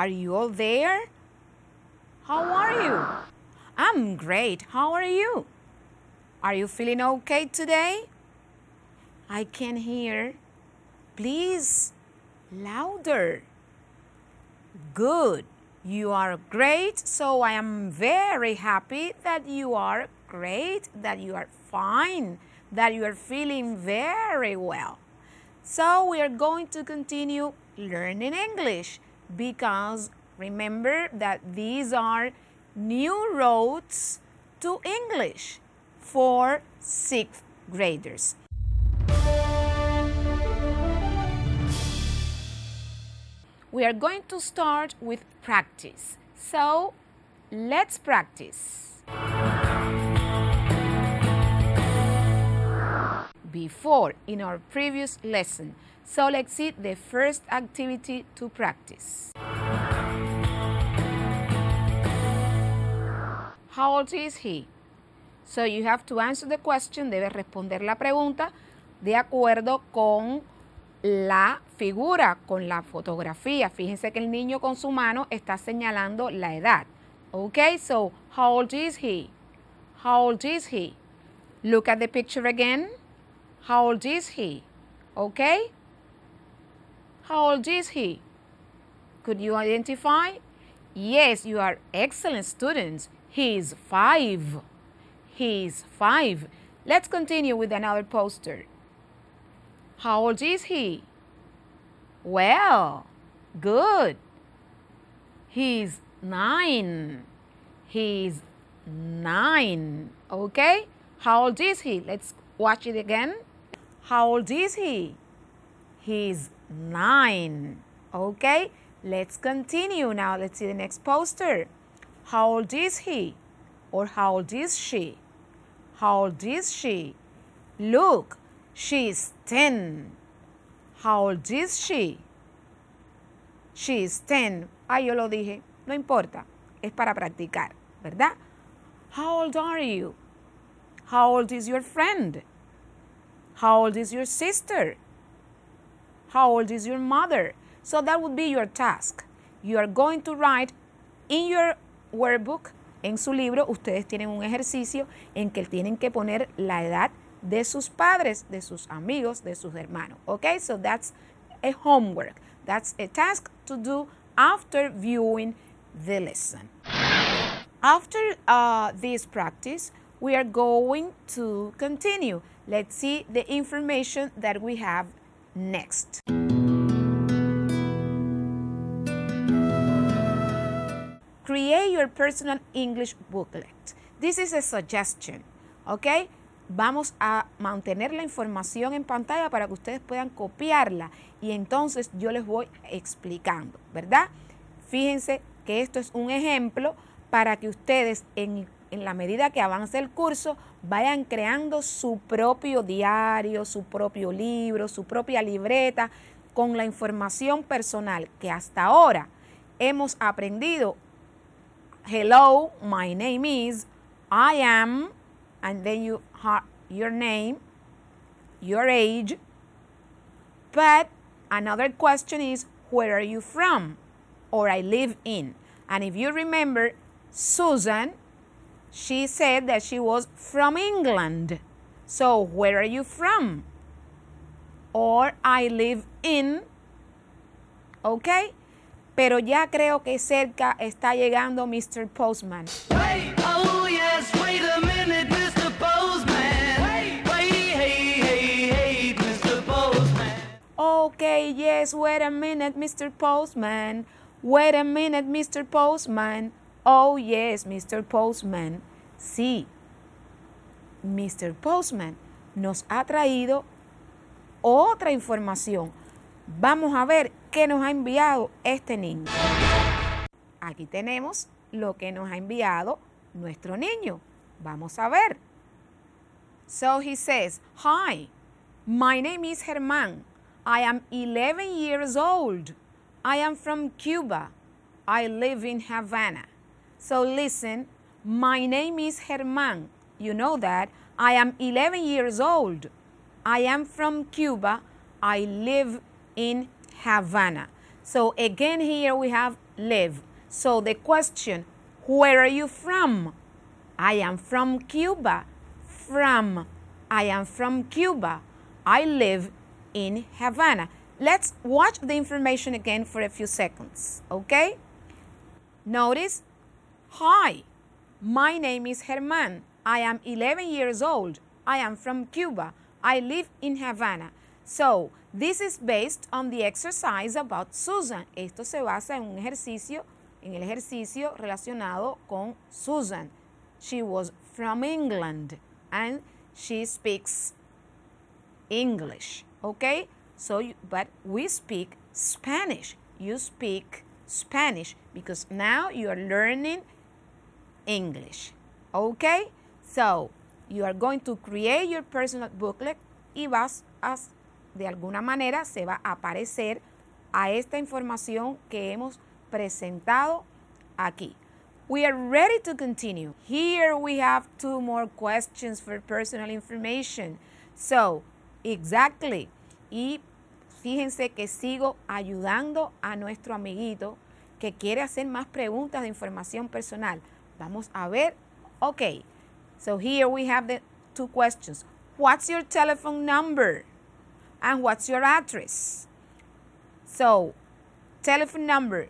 Are you all there? How are you? I'm great. How are you? Are you feeling okay today? I can hear. Please, louder. Good. You are great, so I am very happy that you are great, that you are fine, that you are feeling very well. So we are going to continue learning English because remember that these are new roads to English for sixth graders. We are going to start with practice. So, let's practice. in our previous lesson. So let's see the first activity to practice. How old is he? So you have to answer the question, debe responder la pregunta de acuerdo con la figura, con la fotografía. Fíjense que el niño con su mano está señalando la edad. Okay, so how old is he? How old is he? Look at the picture again. How old is he? Okay? How old is he? Could you identify? Yes, you are excellent students. He is five. He is five. Let's continue with another poster. How old is he? Well, good. He's nine. He's nine. Okay? How old is he? Let's watch it again. How old is he? He's nine. Okay, let's continue now. Let's see the next poster. How old is he? Or how old is she? How old is she? Look, she's 10. How old is she? She's 10. Ah, yo lo dije. No importa. Es para practicar, ¿verdad? How old are you? How old is your friend? How old is your sister? How old is your mother? So that would be your task. You are going to write in your workbook, en su libro, ustedes tienen un ejercicio en que tienen que poner la edad de sus padres, de sus amigos, de sus hermanos. Okay, so that's a homework. That's a task to do after viewing the lesson. After uh, this practice, we are going to continue Let's see the information that we have next. Create your personal English booklet. This is a suggestion, ¿ok? Vamos a mantener la información en pantalla para que ustedes puedan copiarla y entonces yo les voy explicando, ¿verdad? Fíjense que esto es un ejemplo para que ustedes en en la medida que avance el curso, vayan creando su propio diario, su propio libro, su propia libreta con la información personal que hasta ahora hemos aprendido. Hello, my name is, I am, and then you have your name, your age. But another question is, where are you from? Or I live in. And if you remember, Susan she said that she was from England. So, where are you from? Or I live in. Okay. Pero ya creo que cerca está llegando Mr. Postman. Wait, oh yes, wait a minute, Mr. Postman. Wait, wait, hey, hey, hey, Mr. Postman. Okay, yes, wait a minute, Mr. Postman. Wait a minute, Mr. Postman. Oh, yes, Mr. Postman. Sí, Mr. Postman nos ha traído otra información. Vamos a ver qué nos ha enviado este niño. Aquí tenemos lo que nos ha enviado nuestro niño. Vamos a ver. So he says, Hi, my name is Germán. I am 11 years old. I am from Cuba. I live in Havana. So listen, my name is Germán. You know that. I am 11 years old. I am from Cuba. I live in Havana. So again here we have live. So the question, where are you from? I am from Cuba. From. I am from Cuba. I live in Havana. Let's watch the information again for a few seconds, okay? Notice Hi, my name is Herman. I am 11 years old. I am from Cuba. I live in Havana. So, this is based on the exercise about Susan. Esto se basa en un ejercicio, en el ejercicio relacionado con Susan. She was from England and she speaks English. Okay? So, but we speak Spanish. You speak Spanish because now you are learning English. Okay? So, you are going to create your personal booklet y vas a, de alguna manera, se va a aparecer a esta información que hemos presentado aquí. We are ready to continue. Here we have two more questions for personal information. So, exactly. Y fíjense que sigo ayudando a nuestro amiguito que quiere hacer más preguntas de información personal. Vamos a ver. Okay, so here we have the two questions. What's your telephone number? And what's your address? So, telephone number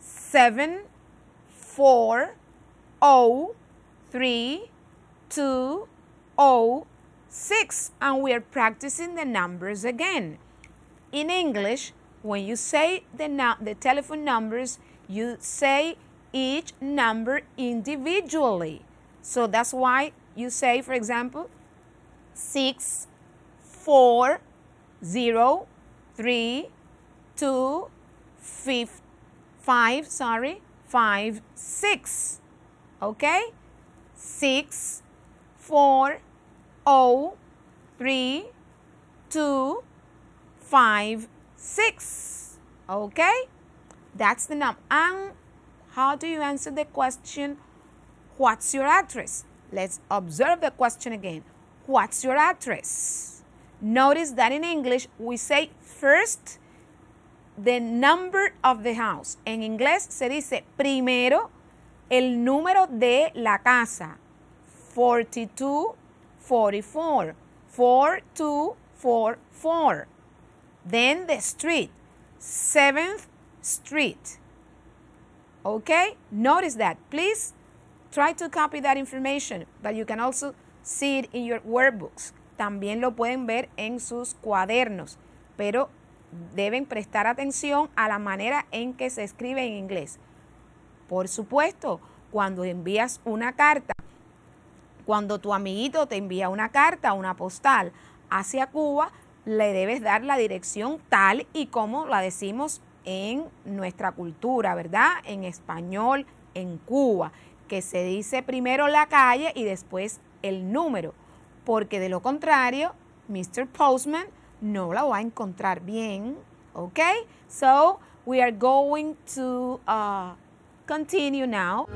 740326. And we are practicing the numbers again. In English, when you say the, the telephone numbers, you say each number individually. So that's why you say, for example, 6, 4, 0, 3, 2, 5, 5 sorry, 5, 6. Okay? 6, 4, 0, 3, 2, 5, 6. Okay? That's the number. How do you answer the question, what's your address? Let's observe the question again. What's your address? Notice that in English we say first the number of the house. En inglés se dice primero el número de la casa. 42, Then the street, 7th Street. Ok, Notice that. Please try to copy that information, but you can also see it in your workbooks. También lo pueden ver en sus cuadernos, pero deben prestar atención a la manera en que se escribe en inglés. Por supuesto, cuando envías una carta, cuando tu amiguito te envía una carta, una postal hacia Cuba, le debes dar la dirección tal y como la decimos en nuestra cultura, ¿verdad? En español, en Cuba, que se dice primero la calle y después el número, porque de lo contrario, Mr. Postman no la va a encontrar bien, ¿ok? So, we are going to uh, continue now.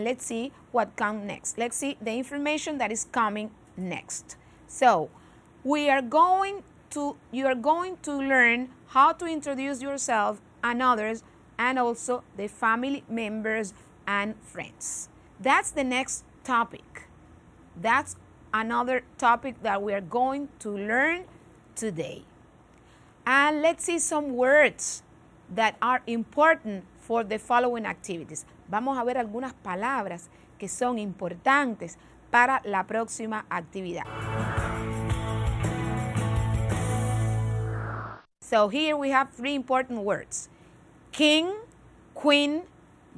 and let's see what comes next. Let's see the information that is coming next. So we are going to, you are going to learn how to introduce yourself and others and also the family members and friends. That's the next topic. That's another topic that we are going to learn today. And let's see some words that are important for the following activities. vamos a ver algunas palabras que son importantes para la próxima actividad. So here we have three important words. King, queen,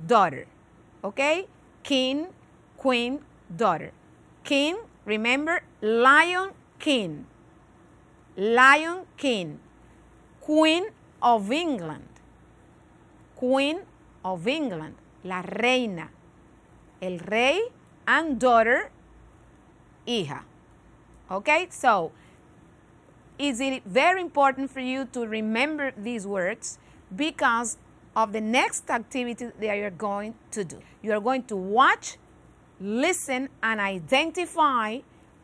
daughter. Okay? King, queen, daughter. King, remember, lion, king. Lion, king. Queen of England. Queen of England. la reina, el rey, and daughter, hija. Okay, so is it very important for you to remember these words because of the next activity that you're going to do. You are going to watch, listen, and identify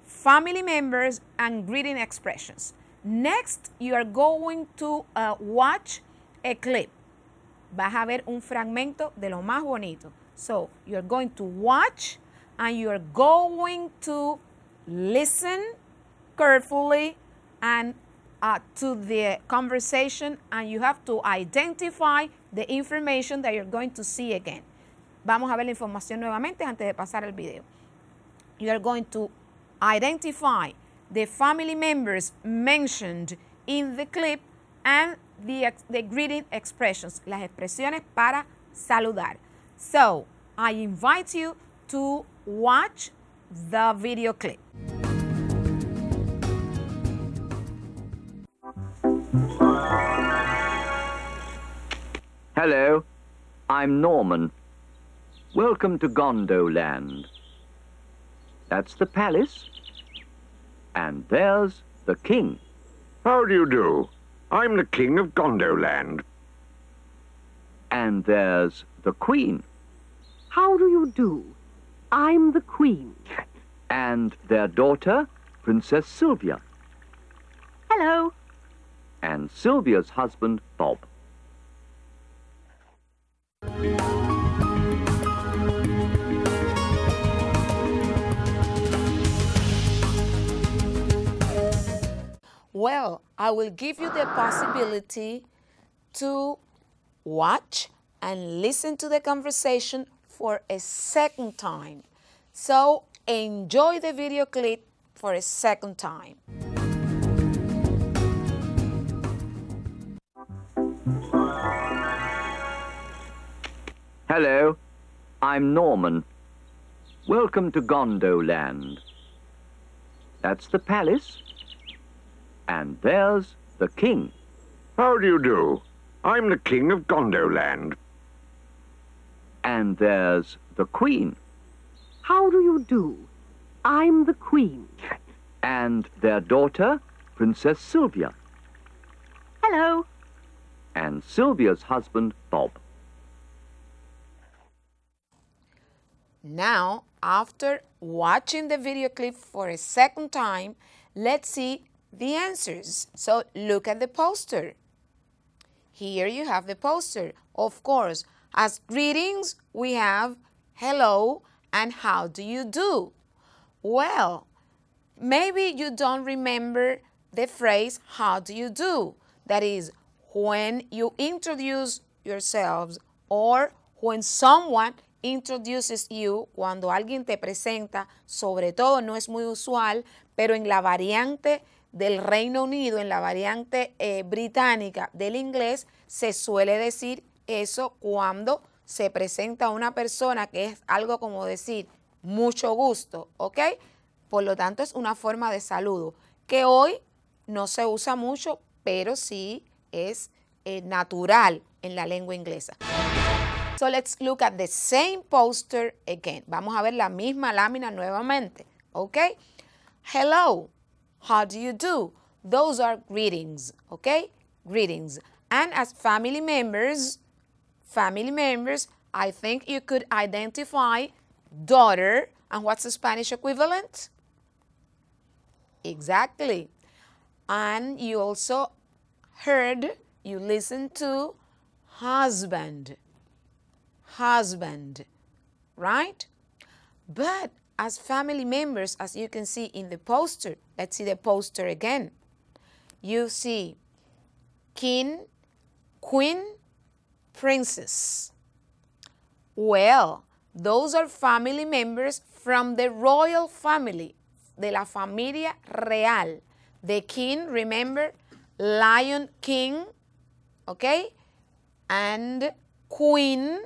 family members and greeting expressions. Next, you are going to uh, watch a clip vas a ver un fragmento de lo más bonito. So, you're going to watch and you're going to listen carefully and uh, to the conversation and you have to identify the information that you're going to see again. Vamos a ver la información nuevamente antes de pasar el video. are going to identify the family members mentioned in the clip and the, the greeting expressions, las expresiones para saludar. So, I invite you to watch the video clip. Hello, I'm Norman. Welcome to Gondoland. That's the palace. And there's the king. How do you do? I'm the king of Gondoland. And there's the queen. How do you do? I'm the queen. And their daughter, Princess Sylvia. Hello. And Sylvia's husband, Bob. Well, I will give you the possibility to watch and listen to the conversation for a second time. So enjoy the video clip for a second time. Hello, I'm Norman. Welcome to Gondoland. That's the palace and there's the king. How do you do? I'm the king of Gondoland. And there's the queen. How do you do? I'm the queen. And their daughter, Princess Sylvia. Hello. And Sylvia's husband, Bob. Now, after watching the video clip for a second time, let's see the answers. So look at the poster. Here you have the poster. Of course, as greetings, we have hello and how do you do? Well, maybe you don't remember the phrase how do you do? That is, when you introduce yourselves or when someone introduces you, cuando alguien te presenta, sobre todo no es muy usual, pero en la variante del Reino Unido, en la variante eh, británica del inglés, se suele decir eso cuando se presenta a una persona que es algo como decir mucho gusto, ¿ok? Por lo tanto, es una forma de saludo que hoy no se usa mucho, pero sí es eh, natural en la lengua inglesa. So let's look at the same poster again. Vamos a ver la misma lámina nuevamente, ¿ok? Hello, how do you do? Those are greetings, okay? Greetings. And as family members, family members, I think you could identify daughter, and what's the Spanish equivalent? Exactly. And you also heard, you listened to husband, husband, right? But as family members, as you can see in the poster. Let's see the poster again. You see king, queen, princess. Well, those are family members from the royal family, de la familia real. The king, remember, lion king, okay? And queen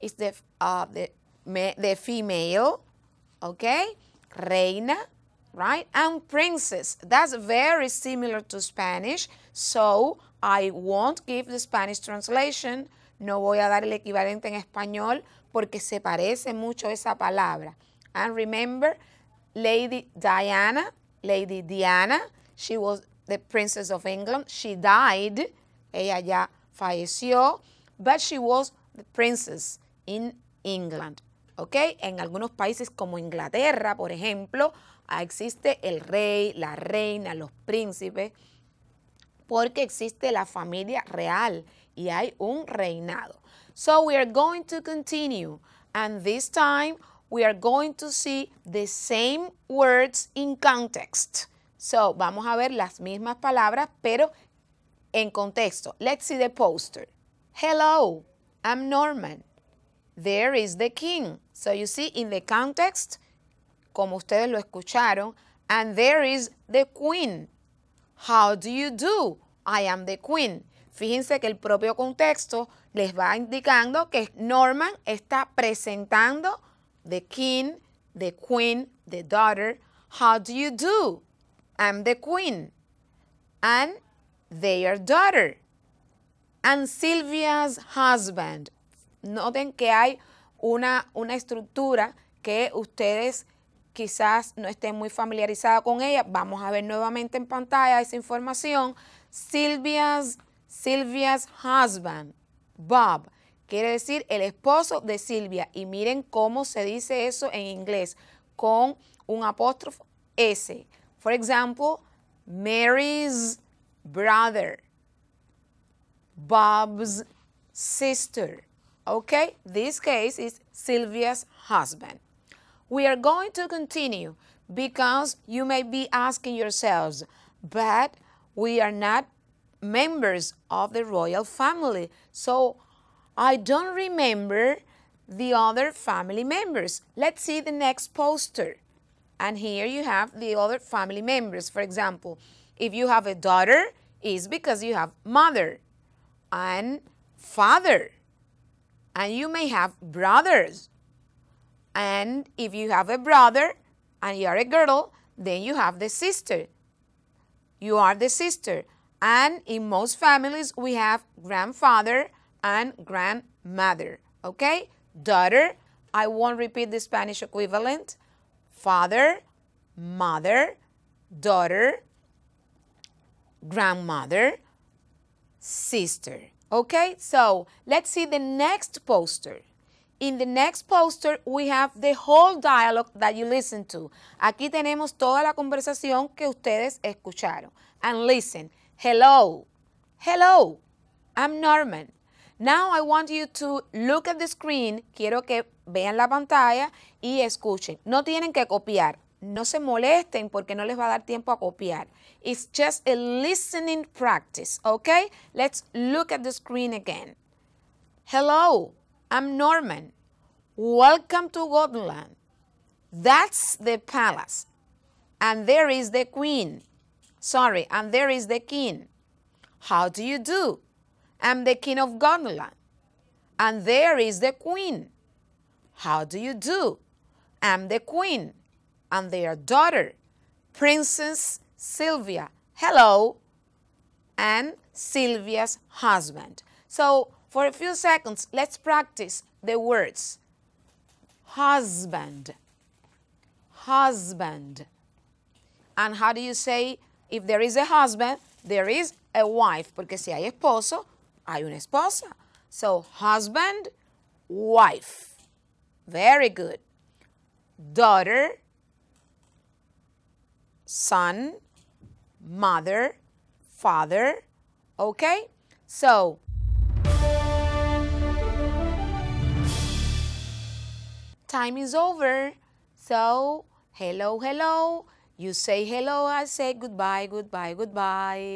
is the, uh, the, the female okay? Reina, right? And princess. That's very similar to Spanish. So I won't give the Spanish translation. No voy a dar el equivalente en español porque se parece mucho esa palabra. And remember, Lady Diana, Lady Diana, she was the Princess of England. She died, ella ya falleció, but she was the princess in England. ¿ok? En algunos países como Inglaterra, por ejemplo, ah, existe el rey, la reina, los príncipes, porque existe la familia real y hay un reinado. So we are going to continue, and this time we are going to see the same words in context. So, vamos a ver las mismas palabras, pero en contexto. Let's see the poster. Hello, I'm Norman. There is the king. So you see, in the context, como ustedes lo escucharon, and there is the queen. How do you do? I am the queen. Fíjense que el propio contexto les va indicando que Norman está presentando the king, the queen, the daughter. How do you do? I'm the queen. And their daughter. And Sylvia's husband. Noten que hay una, estructura que ustedes quizás no estén muy familiarizados con ella. Vamos a ver nuevamente en pantalla esa información. Silvia's, Silvia's husband, Bob, quiere decir el esposo de Silvia. Y miren cómo se dice eso en inglés, con un apóstrofo S. For example, Mary's brother, Bob's sister. Okay, this case is Sylvia's husband. We are going to continue because you may be asking yourselves, but we are not members of the royal family, so I don't remember the other family members. Let's see the next poster. And here you have the other family members. For example, if you have a daughter, it's because you have mother and father and you may have brothers. And if you have a brother and you are a girl, then you have the sister. You are the sister. And in most families, we have grandfather and grandmother. Okay? Daughter, I won't repeat the Spanish equivalent. Father, mother, daughter, grandmother, sister. Okay, so let's see the next poster. In the next poster, we have the whole dialogue that you listen to. Aquí tenemos toda la conversación que ustedes escucharon. And listen. Hello. Hello. I'm Norman. Now I want you to look at the screen. Quiero que vean la pantalla y escuchen. No tienen que copiar. No se molesten porque no les va a dar tiempo a copiar. It's just a listening practice, okay? Let's look at the screen again. Hello, I'm Norman. Welcome to Godland. That's the palace. And there is the queen. Sorry, and there is the king. How do you do? I'm the king of Godland. And there is the queen. How do you do? I'm the queen. And their daughter, Princess Sylvia, hello, and Sylvia's husband. So, for a few seconds, let's practice the words. Husband, husband. And how do you say if there is a husband, there is a wife? Porque si hay esposo, hay una esposa. So, husband, wife. Very good. Daughter, son, mother, father, okay? So, time is over. So, hello, hello. You say hello, I say goodbye, goodbye, goodbye.